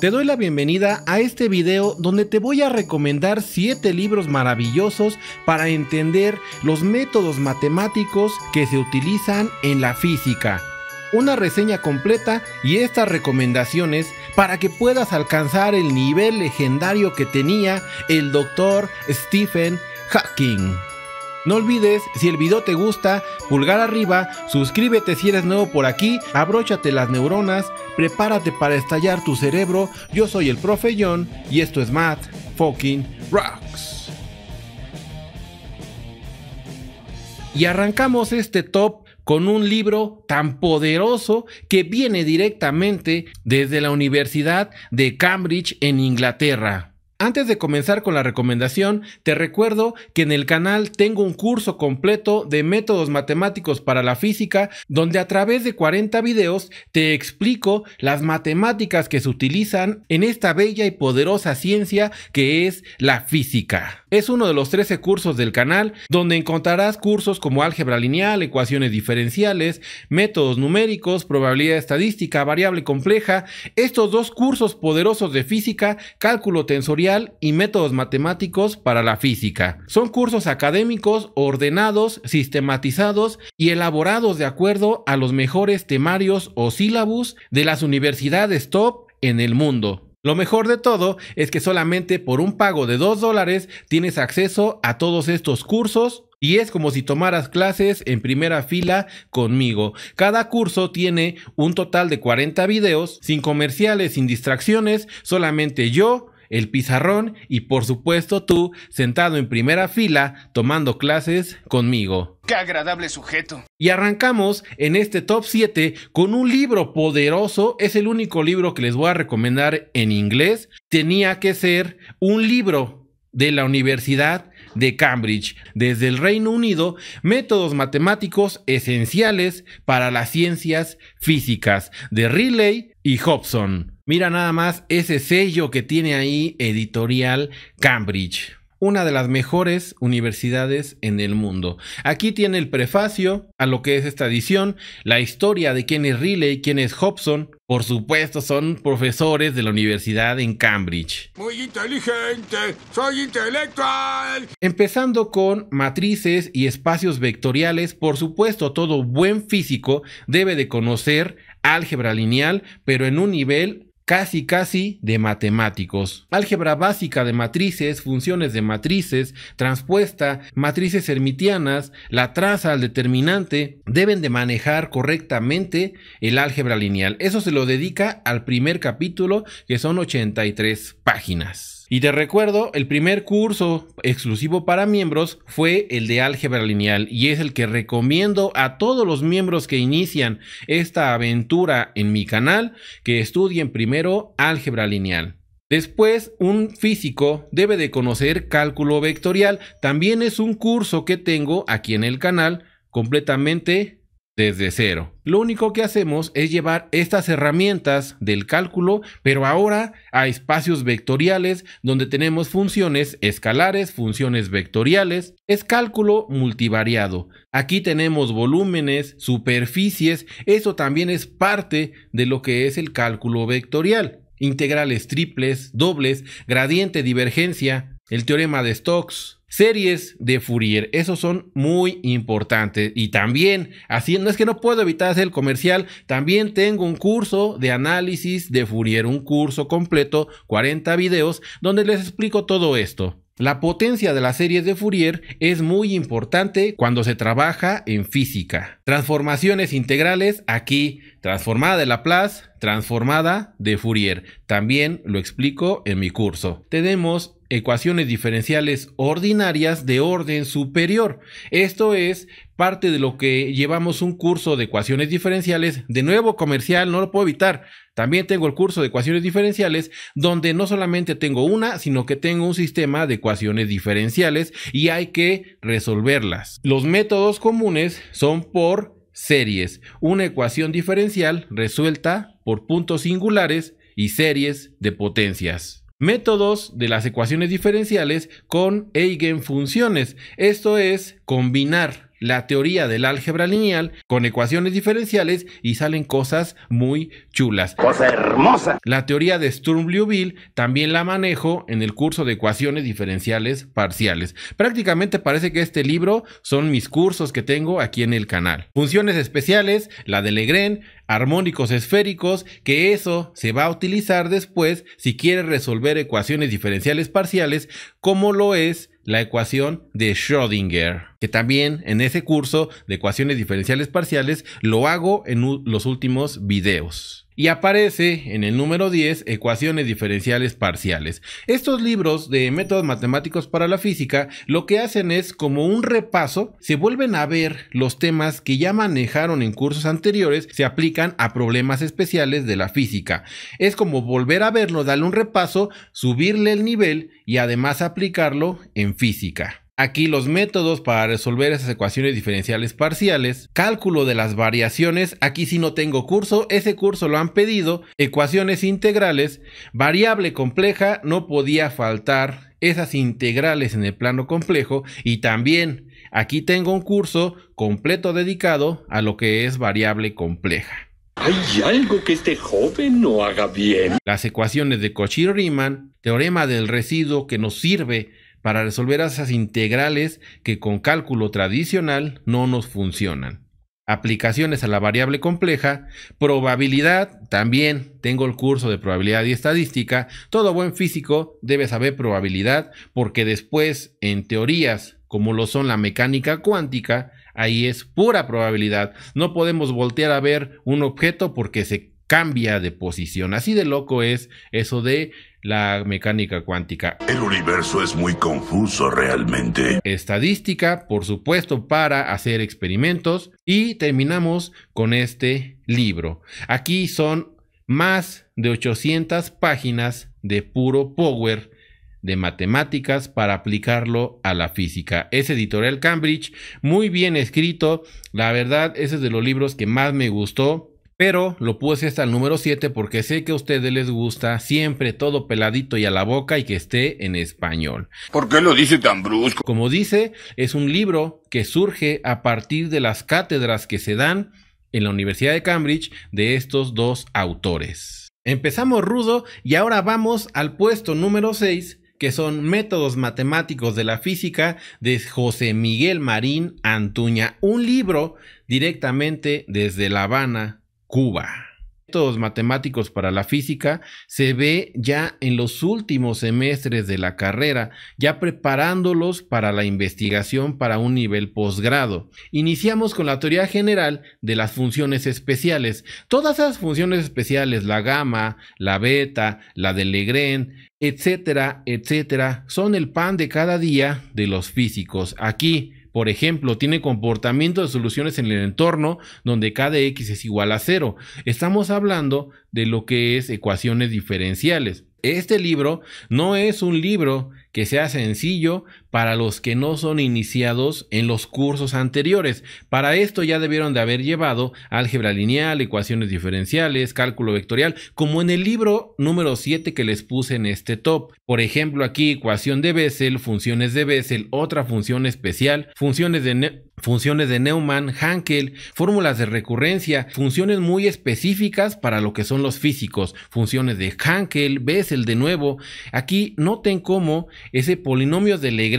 Te doy la bienvenida a este video donde te voy a recomendar 7 libros maravillosos para entender los métodos matemáticos que se utilizan en la física. Una reseña completa y estas recomendaciones para que puedas alcanzar el nivel legendario que tenía el doctor Stephen Hawking. No olvides, si el video te gusta, pulgar arriba, suscríbete si eres nuevo por aquí, abróchate las neuronas, prepárate para estallar tu cerebro. Yo soy el profe John y esto es Matt Fucking Rocks. Y arrancamos este top con un libro tan poderoso que viene directamente desde la Universidad de Cambridge en Inglaterra. Antes de comenzar con la recomendación, te recuerdo que en el canal tengo un curso completo de métodos matemáticos para la física, donde a través de 40 videos te explico las matemáticas que se utilizan en esta bella y poderosa ciencia que es la física. Es uno de los 13 cursos del canal donde encontrarás cursos como álgebra lineal, ecuaciones diferenciales, métodos numéricos, probabilidad estadística, variable compleja, estos dos cursos poderosos de física, cálculo tensorial y métodos matemáticos para la física. Son cursos académicos ordenados, sistematizados y elaborados de acuerdo a los mejores temarios o sílabus de las universidades top en el mundo. Lo mejor de todo es que solamente por un pago de 2 dólares tienes acceso a todos estos cursos y es como si tomaras clases en primera fila conmigo. Cada curso tiene un total de 40 videos, sin comerciales, sin distracciones, solamente yo el pizarrón y por supuesto tú sentado en primera fila tomando clases conmigo. ¡Qué agradable sujeto! Y arrancamos en este top 7 con un libro poderoso, es el único libro que les voy a recomendar en inglés, tenía que ser un libro de la Universidad de Cambridge, desde el Reino Unido, métodos matemáticos esenciales para las ciencias físicas, de Riley y Hobson. Mira nada más ese sello que tiene ahí editorial Cambridge, una de las mejores universidades en el mundo. Aquí tiene el prefacio a lo que es esta edición, la historia de quién es Riley, quién es Hobson. Por supuesto, son profesores de la universidad en Cambridge. Muy inteligente, soy intelectual. Empezando con matrices y espacios vectoriales, por supuesto, todo buen físico debe de conocer álgebra lineal, pero en un nivel casi casi de matemáticos. Álgebra básica de matrices, funciones de matrices, transpuesta, matrices hermitianas, la traza al determinante, deben de manejar correctamente el álgebra lineal. Eso se lo dedica al primer capítulo que son 83 páginas. Y te recuerdo, el primer curso exclusivo para miembros fue el de álgebra lineal y es el que recomiendo a todos los miembros que inician esta aventura en mi canal que estudien primero álgebra lineal. Después, un físico debe de conocer cálculo vectorial. También es un curso que tengo aquí en el canal completamente desde cero. Lo único que hacemos es llevar estas herramientas del cálculo, pero ahora a espacios vectoriales donde tenemos funciones escalares, funciones vectoriales. Es cálculo multivariado. Aquí tenemos volúmenes, superficies, eso también es parte de lo que es el cálculo vectorial. Integrales triples, dobles, gradiente, divergencia, el teorema de Stokes, series de Fourier. Esos son muy importantes. Y también, así no es que no puedo evitar hacer el comercial, también tengo un curso de análisis de Fourier, un curso completo, 40 videos, donde les explico todo esto. La potencia de las series de Fourier es muy importante cuando se trabaja en física. Transformaciones integrales aquí, transformada de Laplace, transformada de Fourier. También lo explico en mi curso. Tenemos ecuaciones diferenciales ordinarias de orden superior. Esto es parte de lo que llevamos un curso de ecuaciones diferenciales, de nuevo comercial, no lo puedo evitar. También tengo el curso de ecuaciones diferenciales, donde no solamente tengo una, sino que tengo un sistema de ecuaciones diferenciales y hay que resolverlas. Los métodos comunes son por series. Una ecuación diferencial resuelta por puntos singulares y series de potencias métodos de las ecuaciones diferenciales con eigenfunciones. Esto es combinar la teoría del álgebra lineal con ecuaciones diferenciales y salen cosas muy chulas. Cosa hermosa. La teoría de Sturm-Liouville también la manejo en el curso de ecuaciones diferenciales parciales. Prácticamente parece que este libro son mis cursos que tengo aquí en el canal. Funciones especiales, la de Legren, armónicos esféricos, que eso se va a utilizar después si quieres resolver ecuaciones diferenciales parciales como lo es la ecuación de Schrödinger, que también en ese curso de ecuaciones diferenciales parciales lo hago en los últimos videos y aparece en el número 10 Ecuaciones diferenciales parciales. Estos libros de métodos matemáticos para la física lo que hacen es como un repaso, se vuelven a ver los temas que ya manejaron en cursos anteriores, se aplican a problemas especiales de la física. Es como volver a verlo, darle un repaso, subirle el nivel y además aplicarlo en física. Aquí los métodos para resolver esas ecuaciones diferenciales parciales, cálculo de las variaciones, aquí si no tengo curso, ese curso lo han pedido, ecuaciones integrales, variable compleja, no podía faltar esas integrales en el plano complejo y también aquí tengo un curso completo dedicado a lo que es variable compleja. Hay algo que este joven no haga bien. Las ecuaciones de Cauchy-Riemann, teorema del residuo que nos sirve para resolver esas integrales que con cálculo tradicional no nos funcionan. Aplicaciones a la variable compleja, probabilidad, también tengo el curso de probabilidad y estadística, todo buen físico debe saber probabilidad porque después en teorías como lo son la mecánica cuántica, ahí es pura probabilidad. No podemos voltear a ver un objeto porque se cambia de posición. Así de loco es eso de la mecánica cuántica. El universo es muy confuso realmente. Estadística, por supuesto, para hacer experimentos. Y terminamos con este libro. Aquí son más de 800 páginas de puro power de matemáticas para aplicarlo a la física. Es editorial Cambridge, muy bien escrito, la verdad ese es de los libros que más me gustó pero lo puse hasta el número 7 porque sé que a ustedes les gusta siempre todo peladito y a la boca y que esté en español. ¿Por qué lo dice tan brusco? Como dice, es un libro que surge a partir de las cátedras que se dan en la Universidad de Cambridge de estos dos autores. Empezamos rudo y ahora vamos al puesto número 6 que son métodos matemáticos de la física de José Miguel Marín Antuña, un libro directamente desde La Habana, Cuba. Estos matemáticos para la física se ve ya en los últimos semestres de la carrera, ya preparándolos para la investigación para un nivel posgrado. Iniciamos con la teoría general de las funciones especiales. Todas esas funciones especiales, la gamma, la beta, la de legren etcétera, etcétera, son el pan de cada día de los físicos. Aquí por ejemplo, tiene comportamiento de soluciones en el entorno donde cada x es igual a cero. Estamos hablando de lo que es ecuaciones diferenciales. Este libro no es un libro que sea sencillo para los que no son iniciados en los cursos anteriores. Para esto ya debieron de haber llevado álgebra lineal, ecuaciones diferenciales, cálculo vectorial, como en el libro número 7 que les puse en este top. Por ejemplo, aquí ecuación de Bessel, funciones de Bessel, otra función especial, funciones de, funciones de Neumann, Hankel, fórmulas de recurrencia, funciones muy específicas para lo que son los físicos, funciones de Hankel, Bessel de nuevo. Aquí noten cómo ese polinomio de Legrand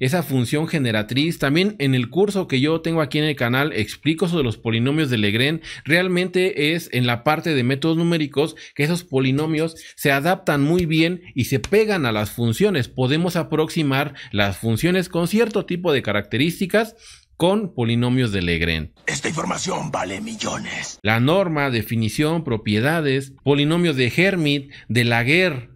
esa función generatriz. También en el curso que yo tengo aquí en el canal explico sobre los polinomios de legren Realmente es en la parte de métodos numéricos que esos polinomios se adaptan muy bien y se pegan a las funciones. Podemos aproximar las funciones con cierto tipo de características con polinomios de legren Esta información vale millones. La norma, definición, propiedades, polinomios de Hermit, de Laguerre,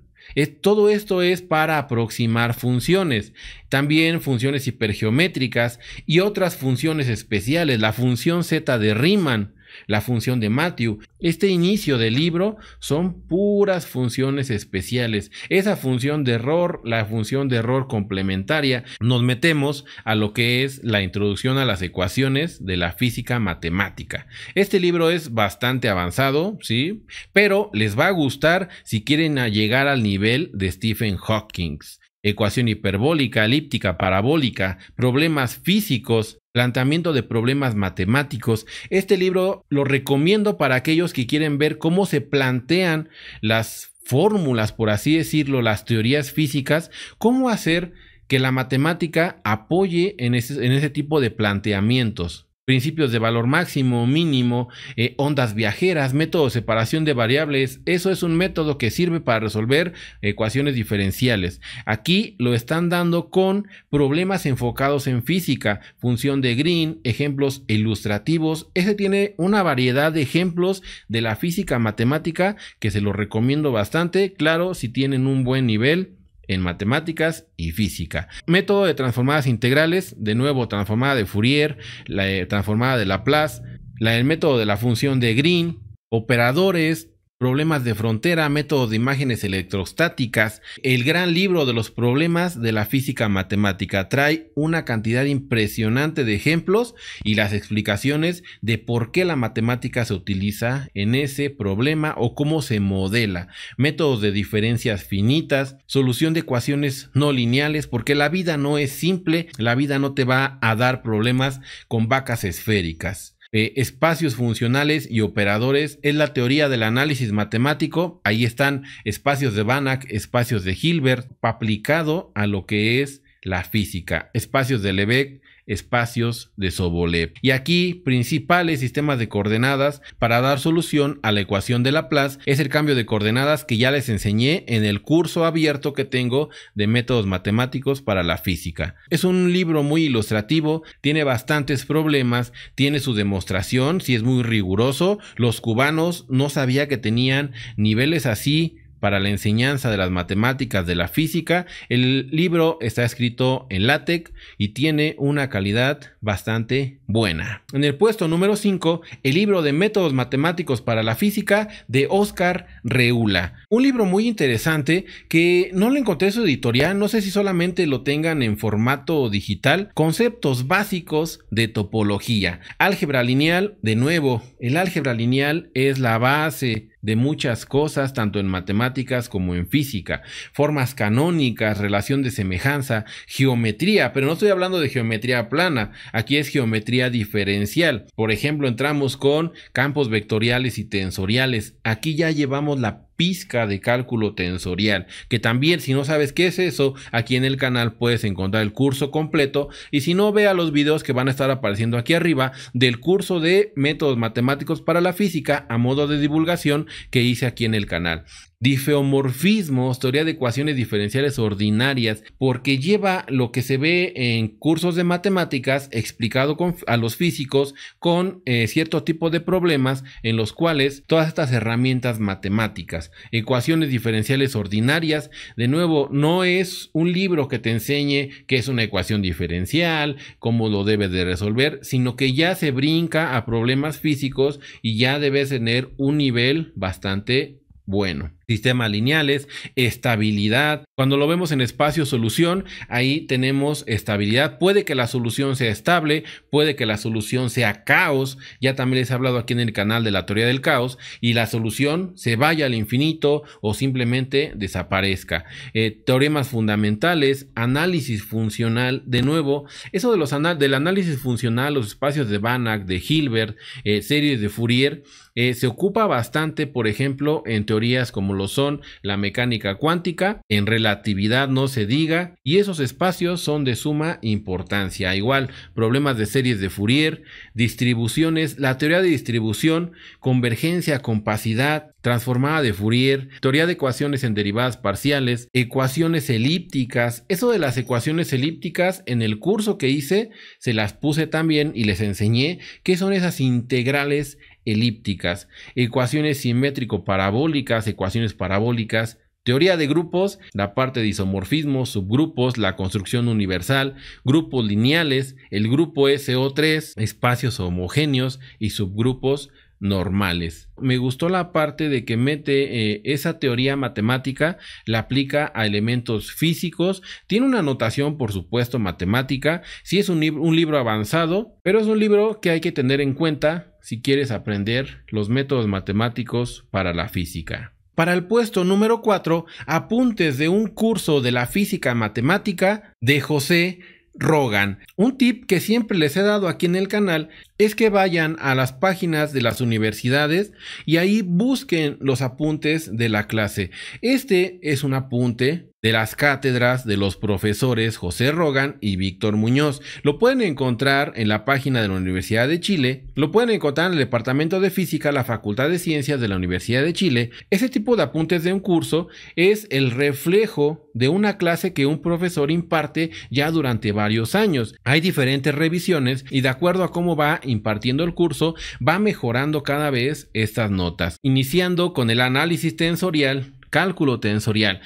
todo esto es para aproximar funciones, también funciones hipergeométricas y otras funciones especiales, la función z de Riemann la función de Matthew. Este inicio del libro son puras funciones especiales. Esa función de error, la función de error complementaria, nos metemos a lo que es la introducción a las ecuaciones de la física matemática. Este libro es bastante avanzado, ¿sí? Pero les va a gustar si quieren llegar al nivel de Stephen Hawking ecuación hiperbólica, elíptica, parabólica, problemas físicos, planteamiento de problemas matemáticos. Este libro lo recomiendo para aquellos que quieren ver cómo se plantean las fórmulas, por así decirlo, las teorías físicas, cómo hacer que la matemática apoye en ese, en ese tipo de planteamientos principios de valor máximo, mínimo, eh, ondas viajeras, método de separación de variables. Eso es un método que sirve para resolver ecuaciones diferenciales. Aquí lo están dando con problemas enfocados en física, función de Green, ejemplos ilustrativos. Ese tiene una variedad de ejemplos de la física matemática que se lo recomiendo bastante. Claro, si tienen un buen nivel en matemáticas y física. Método de transformadas integrales, de nuevo transformada de Fourier, la eh, transformada de Laplace, la del método de la función de Green, operadores, problemas de frontera, métodos de imágenes electrostáticas, el gran libro de los problemas de la física matemática. Trae una cantidad impresionante de ejemplos y las explicaciones de por qué la matemática se utiliza en ese problema o cómo se modela, métodos de diferencias finitas, solución de ecuaciones no lineales, porque la vida no es simple, la vida no te va a dar problemas con vacas esféricas. Eh, espacios funcionales y operadores es la teoría del análisis matemático. Ahí están espacios de Banach, espacios de Hilbert, aplicado a lo que es la física. Espacios de Lebesgue, espacios de Sobolev. Y aquí, principales sistemas de coordenadas para dar solución a la ecuación de Laplace es el cambio de coordenadas que ya les enseñé en el curso abierto que tengo de métodos matemáticos para la física. Es un libro muy ilustrativo, tiene bastantes problemas, tiene su demostración, si es muy riguroso. Los cubanos no sabía que tenían niveles así para la enseñanza de las matemáticas de la física. El libro está escrito en látex y tiene una calidad bastante buena. En el puesto número 5, el libro de métodos matemáticos para la física de Oscar Reula. Un libro muy interesante que no lo encontré en su editorial, no sé si solamente lo tengan en formato digital. Conceptos básicos de topología. Álgebra lineal, de nuevo, el álgebra lineal es la base de muchas cosas, tanto en matemáticas como en física, formas canónicas, relación de semejanza, geometría, pero no estoy hablando de geometría plana, aquí es geometría diferencial. Por ejemplo, entramos con campos vectoriales y tensoriales, aquí ya llevamos la pizca de cálculo tensorial, que también si no sabes qué es eso, aquí en el canal puedes encontrar el curso completo y si no vea los videos que van a estar apareciendo aquí arriba del curso de métodos matemáticos para la física a modo de divulgación que hice aquí en el canal difeomorfismo, teoría de ecuaciones diferenciales ordinarias, porque lleva lo que se ve en cursos de matemáticas explicado a los físicos con eh, cierto tipo de problemas en los cuales todas estas herramientas matemáticas, ecuaciones diferenciales ordinarias, de nuevo, no es un libro que te enseñe qué es una ecuación diferencial, cómo lo debes de resolver, sino que ya se brinca a problemas físicos y ya debes tener un nivel bastante bueno sistemas lineales, estabilidad. Cuando lo vemos en espacio-solución, ahí tenemos estabilidad. Puede que la solución sea estable, puede que la solución sea caos. Ya también les he hablado aquí en el canal de la teoría del caos y la solución se vaya al infinito o simplemente desaparezca. Eh, teoremas fundamentales, análisis funcional. De nuevo, eso de los del análisis funcional, los espacios de Banach, de Hilbert, eh, series de Fourier, eh, se ocupa bastante, por ejemplo, en teorías como son la mecánica cuántica, en relatividad no se diga, y esos espacios son de suma importancia. Igual, problemas de series de Fourier, distribuciones, la teoría de distribución, convergencia, compacidad, transformada de Fourier, teoría de ecuaciones en derivadas parciales, ecuaciones elípticas. Eso de las ecuaciones elípticas en el curso que hice se las puse también y les enseñé qué son esas integrales elípticas, ecuaciones simétrico-parabólicas, ecuaciones parabólicas, Teoría de grupos, la parte de isomorfismos, subgrupos, la construcción universal, grupos lineales, el grupo SO3, espacios homogéneos y subgrupos normales. Me gustó la parte de que mete eh, esa teoría matemática, la aplica a elementos físicos, tiene una notación, por supuesto matemática, si es un libro avanzado, pero es un libro que hay que tener en cuenta si quieres aprender los métodos matemáticos para la física. Para el puesto número 4, apuntes de un curso de la física matemática de José Rogan. Un tip que siempre les he dado aquí en el canal es que vayan a las páginas de las universidades y ahí busquen los apuntes de la clase. Este es un apunte de las cátedras de los profesores José Rogan y Víctor Muñoz. Lo pueden encontrar en la página de la Universidad de Chile, lo pueden encontrar en el Departamento de Física, la Facultad de Ciencias de la Universidad de Chile. Ese tipo de apuntes de un curso es el reflejo de una clase que un profesor imparte ya durante varios años. Hay diferentes revisiones y de acuerdo a cómo va impartiendo el curso, va mejorando cada vez estas notas, iniciando con el análisis tensorial cálculo tensorial.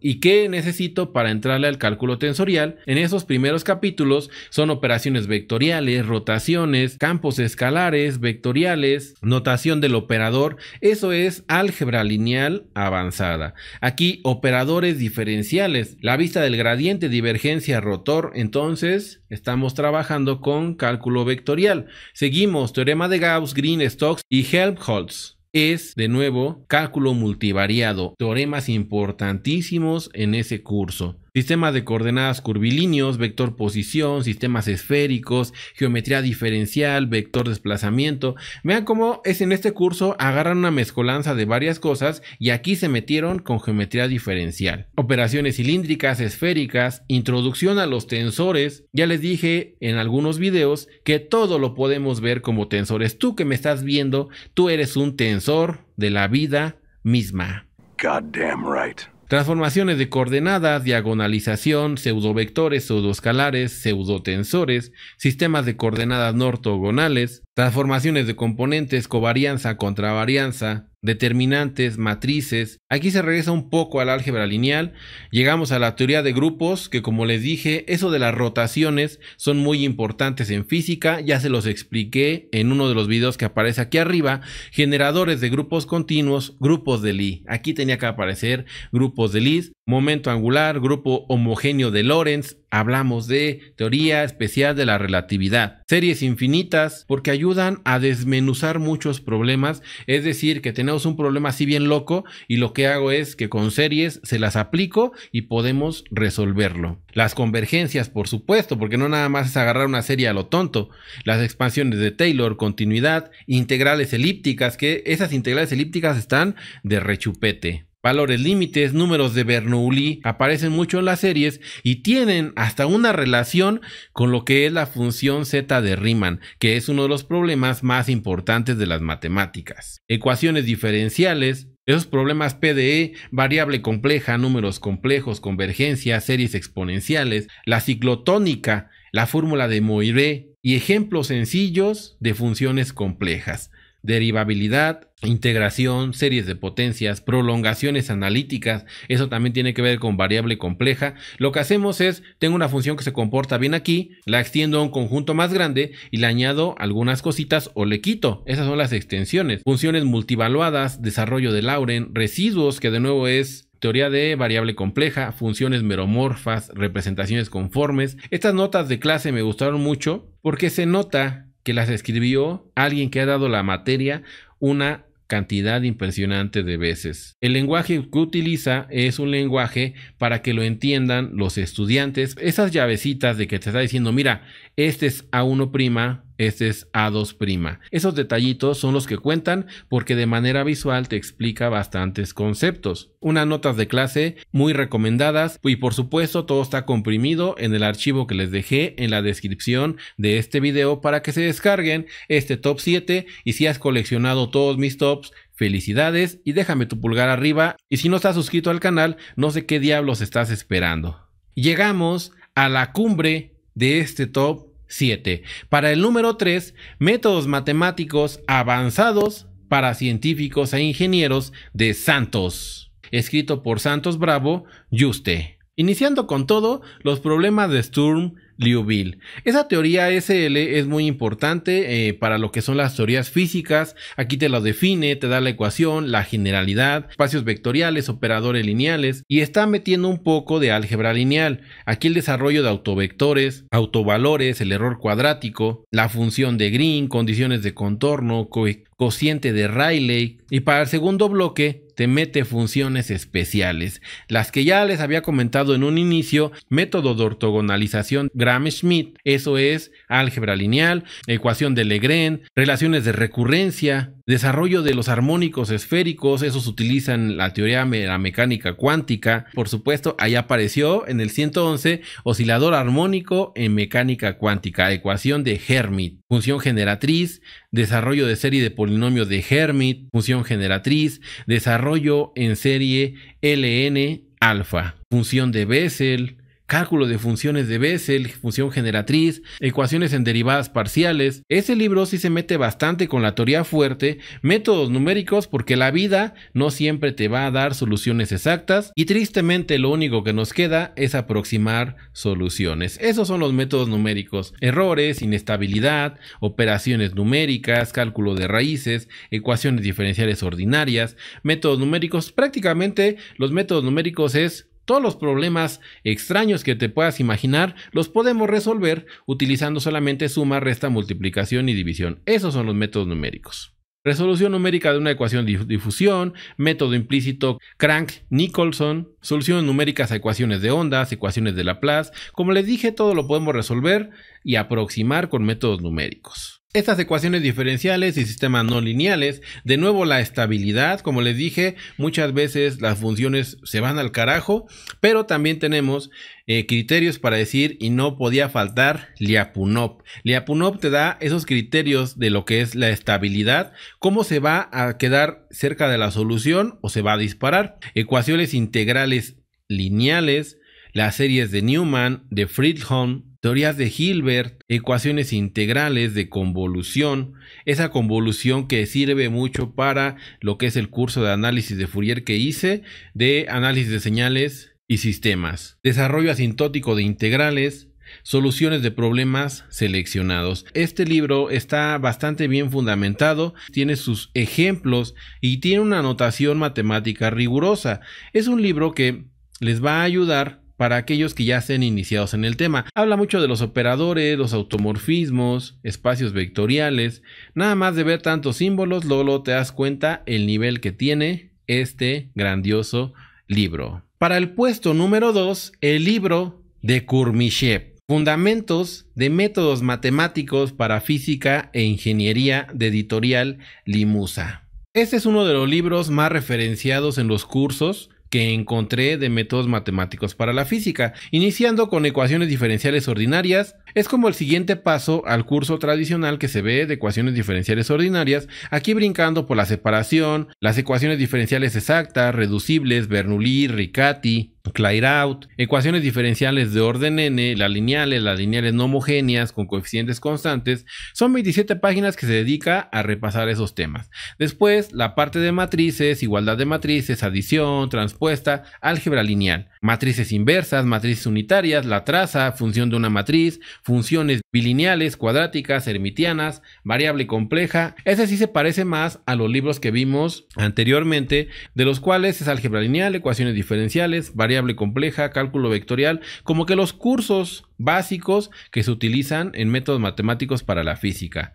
¿Y qué necesito para entrarle al cálculo tensorial? En esos primeros capítulos son operaciones vectoriales, rotaciones, campos escalares, vectoriales, notación del operador. Eso es álgebra lineal avanzada. Aquí operadores diferenciales, la vista del gradiente, divergencia, rotor. Entonces estamos trabajando con cálculo vectorial. Seguimos teorema de Gauss, Green, Stokes y Helmholtz es, de nuevo, cálculo multivariado, teoremas importantísimos en ese curso sistema de coordenadas curvilíneos, vector posición, sistemas esféricos, geometría diferencial, vector desplazamiento. Vean cómo es en este curso agarran una mezcolanza de varias cosas y aquí se metieron con geometría diferencial. Operaciones cilíndricas, esféricas, introducción a los tensores. Ya les dije en algunos videos que todo lo podemos ver como tensores. Tú que me estás viendo, tú eres un tensor de la vida misma. God damn right. Transformaciones de coordenadas, diagonalización, pseudovectores, pseudoescalares, pseudotensores, sistemas de coordenadas no ortogonales, transformaciones de componentes, covarianza, contravarianza, determinantes, matrices. Aquí se regresa un poco al álgebra lineal. Llegamos a la teoría de grupos, que como les dije, eso de las rotaciones son muy importantes en física. Ya se los expliqué en uno de los videos que aparece aquí arriba. Generadores de grupos continuos, grupos de Lie. Aquí tenía que aparecer grupos de Lie momento angular, grupo homogéneo de Lorentz, hablamos de teoría especial de la relatividad, series infinitas, porque ayudan a desmenuzar muchos problemas, es decir, que tenemos un problema así bien loco y lo que hago es que con series se las aplico y podemos resolverlo. Las convergencias, por supuesto, porque no nada más es agarrar una serie a lo tonto, las expansiones de Taylor, continuidad, integrales elípticas, que esas integrales elípticas están de rechupete. Valores límites, números de Bernoulli aparecen mucho en las series y tienen hasta una relación con lo que es la función z de Riemann, que es uno de los problemas más importantes de las matemáticas. Ecuaciones diferenciales, esos problemas PDE, variable compleja, números complejos, convergencia, series exponenciales, la ciclotónica, la fórmula de Moiré y ejemplos sencillos de funciones complejas derivabilidad, integración, series de potencias, prolongaciones analíticas, eso también tiene que ver con variable compleja. Lo que hacemos es, tengo una función que se comporta bien aquí, la extiendo a un conjunto más grande y le añado algunas cositas o le quito. Esas son las extensiones. Funciones multivaluadas, desarrollo de Lauren, residuos, que de nuevo es teoría de variable compleja, funciones meromorfas, representaciones conformes. Estas notas de clase me gustaron mucho porque se nota que las escribió alguien que ha dado la materia una cantidad impresionante de veces. El lenguaje que utiliza es un lenguaje para que lo entiendan los estudiantes. Esas llavecitas de que te está diciendo, mira, este es A1', este es A2'. Esos detallitos son los que cuentan porque de manera visual te explica bastantes conceptos. Unas notas de clase muy recomendadas y por supuesto todo está comprimido en el archivo que les dejé en la descripción de este video para que se descarguen este top 7 y si has coleccionado todos mis tops felicidades y déjame tu pulgar arriba y si no estás suscrito al canal no sé qué diablos estás esperando. Llegamos a la cumbre de este top 7. Para el número 3, métodos matemáticos avanzados para científicos e ingenieros de Santos, escrito por Santos Bravo, Juste. Iniciando con todo, los problemas de Sturm Liouville, Esa teoría SL es muy importante eh, para lo que son las teorías físicas. Aquí te lo define, te da la ecuación, la generalidad, espacios vectoriales, operadores lineales y está metiendo un poco de álgebra lineal. Aquí el desarrollo de autovectores, autovalores, el error cuadrático, la función de Green, condiciones de contorno, cociente de Rayleigh. Y para el segundo bloque te mete funciones especiales, las que ya les había comentado en un inicio, método de ortogonalización Gram-Schmidt, eso es álgebra lineal, ecuación de Legrand, relaciones de recurrencia, desarrollo de los armónicos esféricos, esos utilizan la teoría de la mecánica cuántica, por supuesto, ahí apareció en el 111 oscilador armónico en mecánica cuántica, ecuación de Hermit función generatriz, desarrollo de serie de polinomios de Hermit, función generatriz, desarrollo en serie ln alfa, función de Bessel, cálculo de funciones de Bessel, función generatriz, ecuaciones en derivadas parciales. Ese libro sí se mete bastante con la teoría fuerte, métodos numéricos, porque la vida no siempre te va a dar soluciones exactas y tristemente lo único que nos queda es aproximar soluciones. Esos son los métodos numéricos, errores, inestabilidad, operaciones numéricas, cálculo de raíces, ecuaciones diferenciales ordinarias, métodos numéricos, prácticamente los métodos numéricos es todos los problemas extraños que te puedas imaginar los podemos resolver utilizando solamente suma, resta, multiplicación y división. Esos son los métodos numéricos. Resolución numérica de una ecuación de difusión, método implícito Crank-Nicholson, soluciones numéricas a ecuaciones de ondas, ecuaciones de Laplace. Como les dije, todo lo podemos resolver y aproximar con métodos numéricos. Estas ecuaciones diferenciales y sistemas no lineales, de nuevo la estabilidad, como les dije, muchas veces las funciones se van al carajo, pero también tenemos eh, criterios para decir y no podía faltar Lyapunov. Lyapunov te da esos criterios de lo que es la estabilidad, cómo se va a quedar cerca de la solución o se va a disparar. Ecuaciones integrales lineales, las series de Newman, de Friedholm, teorías de Hilbert, ecuaciones integrales de convolución, esa convolución que sirve mucho para lo que es el curso de análisis de Fourier que hice, de análisis de señales y sistemas, desarrollo asintótico de integrales, Soluciones de problemas seleccionados. Este libro está bastante bien fundamentado, tiene sus ejemplos y tiene una notación matemática rigurosa. Es un libro que les va a ayudar para aquellos que ya estén iniciados en el tema. Habla mucho de los operadores, los automorfismos, espacios vectoriales. Nada más de ver tantos símbolos, luego te das cuenta el nivel que tiene este grandioso libro. Para el puesto número 2, el libro de Kurmishev. Fundamentos de métodos matemáticos para física e ingeniería de editorial Limusa. Este es uno de los libros más referenciados en los cursos que encontré de métodos matemáticos para la física, iniciando con ecuaciones diferenciales ordinarias, es como el siguiente paso al curso tradicional que se ve de ecuaciones diferenciales ordinarias, aquí brincando por la separación, las ecuaciones diferenciales exactas, reducibles, Bernoulli, Riccati, Clear out, ecuaciones diferenciales de orden n, las lineales, las lineales no homogéneas con coeficientes constantes, son 27 páginas que se dedica a repasar esos temas. Después, la parte de matrices, igualdad de matrices, adición, transpuesta, álgebra lineal matrices inversas, matrices unitarias, la traza, función de una matriz, funciones bilineales, cuadráticas, hermitianas, variable compleja. Ese sí se parece más a los libros que vimos anteriormente, de los cuales es álgebra lineal, ecuaciones diferenciales, variable compleja, cálculo vectorial, como que los cursos básicos que se utilizan en métodos matemáticos para la física.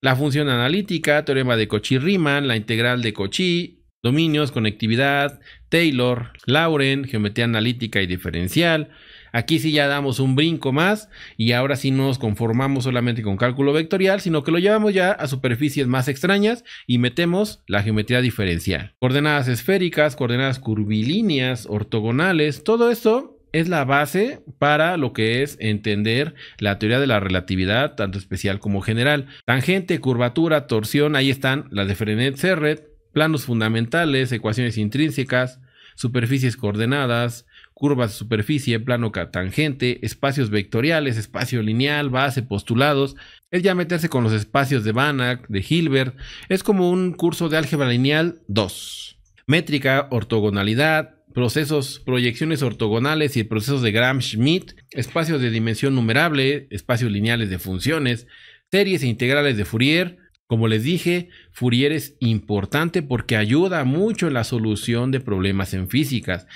La función analítica, teorema de Cauchy-Riemann, la integral de Cauchy, dominios, conectividad, Taylor, Lauren, geometría analítica y diferencial. Aquí sí ya damos un brinco más y ahora sí no nos conformamos solamente con cálculo vectorial, sino que lo llevamos ya a superficies más extrañas y metemos la geometría diferencial. Coordenadas esféricas, coordenadas curvilíneas, ortogonales, todo esto es la base para lo que es entender la teoría de la relatividad, tanto especial como general. Tangente, curvatura, torsión, ahí están las de Frenet-Serret, planos fundamentales, ecuaciones intrínsecas, superficies coordenadas, curvas de superficie, plano tangente, espacios vectoriales, espacio lineal, base, postulados. Es ya meterse con los espacios de Banach, de Hilbert. Es como un curso de álgebra lineal 2. Métrica, ortogonalidad, procesos, proyecciones ortogonales y procesos de Gram-Schmidt, espacios de dimensión numerable, espacios lineales de funciones, series e integrales de Fourier, como les dije, Fourier es importante porque ayuda mucho en la solución de problemas en físicas,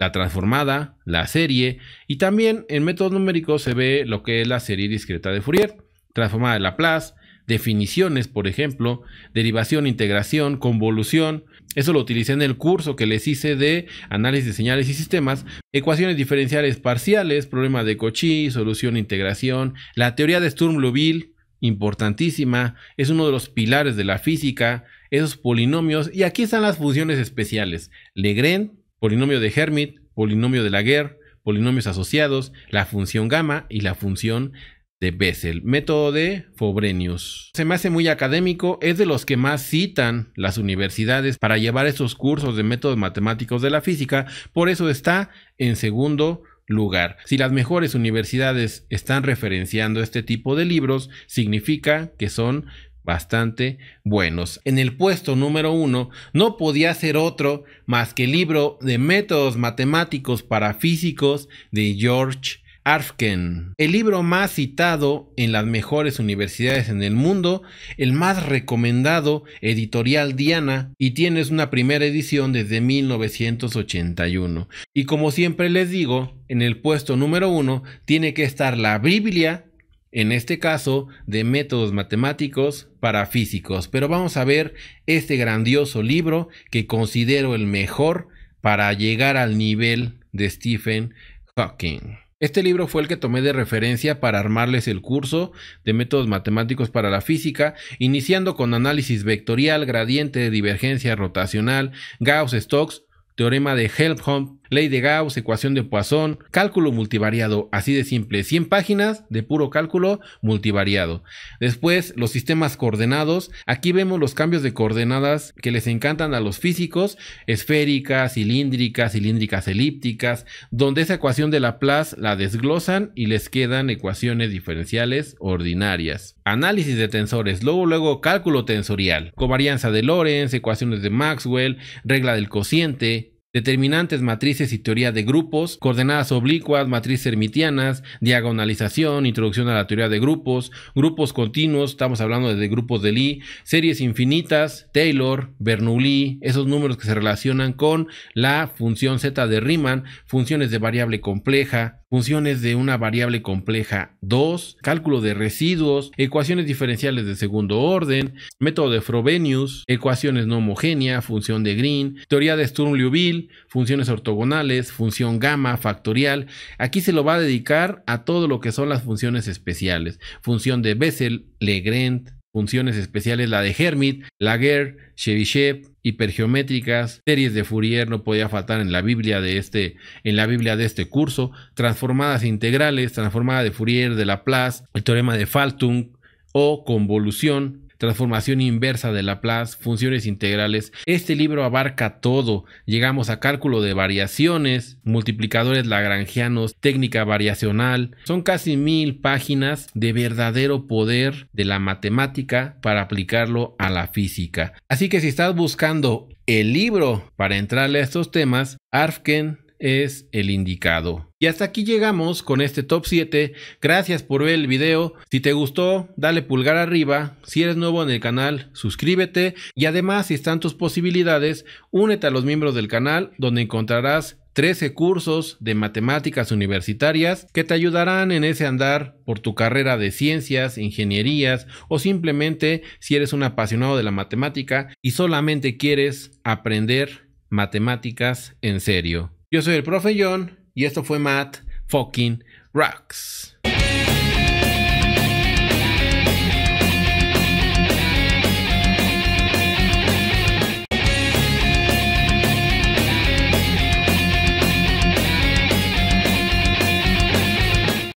la transformada, la serie y también en métodos numéricos se ve lo que es la serie discreta de Fourier, transformada de Laplace, definiciones, por ejemplo, derivación, integración, convolución. Eso lo utilicé en el curso que les hice de análisis de señales y sistemas, ecuaciones diferenciales parciales, problema de Cauchy, solución, integración, la teoría de Sturm-Liouville, importantísima, es uno de los pilares de la física, esos polinomios, y aquí están las funciones especiales, Legren, polinomio de Hermit, polinomio de Laguerre, polinomios asociados, la función gamma y la función de Bessel, método de Fobrenius. Se me hace muy académico, es de los que más citan las universidades para llevar esos cursos de métodos matemáticos de la física, por eso está en segundo lugar. Si las mejores universidades están referenciando este tipo de libros, significa que son bastante buenos. En el puesto número uno no podía ser otro más que el libro de métodos matemáticos para físicos de George Arfken, el libro más citado en las mejores universidades en el mundo, el más recomendado, editorial Diana, y tienes una primera edición desde 1981. Y como siempre les digo, en el puesto número uno tiene que estar la Biblia, en este caso de métodos matemáticos para físicos, pero vamos a ver este grandioso libro que considero el mejor para llegar al nivel de Stephen Hawking. Este libro fue el que tomé de referencia para armarles el curso de métodos matemáticos para la física, iniciando con análisis vectorial, gradiente, divergencia rotacional, Gauss, Stokes, teorema de Helmholtz, ley de Gauss, ecuación de Poisson, cálculo multivariado, así de simple, 100 páginas de puro cálculo multivariado. Después, los sistemas coordenados, aquí vemos los cambios de coordenadas que les encantan a los físicos, esféricas, cilíndricas, cilíndricas elípticas, donde esa ecuación de Laplace la desglosan y les quedan ecuaciones diferenciales ordinarias. Análisis de tensores, luego luego cálculo tensorial, covarianza de Lorentz, ecuaciones de Maxwell, regla del cociente, determinantes, matrices y teoría de grupos, coordenadas oblicuas, matrices hermitianas, diagonalización, introducción a la teoría de grupos, grupos continuos, estamos hablando de grupos de Lie, series infinitas, Taylor, Bernoulli, esos números que se relacionan con la función z de Riemann, funciones de variable compleja, funciones de una variable compleja 2, cálculo de residuos, ecuaciones diferenciales de segundo orden, método de Frobenius, ecuaciones no homogéneas, función de Green, teoría de Sturm-Liouville, funciones ortogonales, función gamma, factorial. Aquí se lo va a dedicar a todo lo que son las funciones especiales. Función de Bessel, Legrand, funciones especiales, la de Hermit, Laguerre, Chebyshev, hipergeométricas, series de Fourier no podía faltar en la Biblia de este, en la Biblia de este curso, transformadas e integrales, transformada de Fourier, de Laplace, el teorema de Faltung o convolución, transformación inversa de Laplace, funciones integrales. Este libro abarca todo. Llegamos a cálculo de variaciones, multiplicadores lagrangianos, técnica variacional. Son casi mil páginas de verdadero poder de la matemática para aplicarlo a la física. Así que si estás buscando el libro para entrarle a estos temas, Arfken es el indicado. Y hasta aquí llegamos con este top 7. Gracias por ver el video. Si te gustó, dale pulgar arriba. Si eres nuevo en el canal, suscríbete. Y además, si están tus posibilidades, únete a los miembros del canal donde encontrarás 13 cursos de matemáticas universitarias que te ayudarán en ese andar por tu carrera de ciencias, ingenierías o simplemente si eres un apasionado de la matemática y solamente quieres aprender matemáticas en serio. Yo soy el profe John y esto fue Matt Fucking Rocks.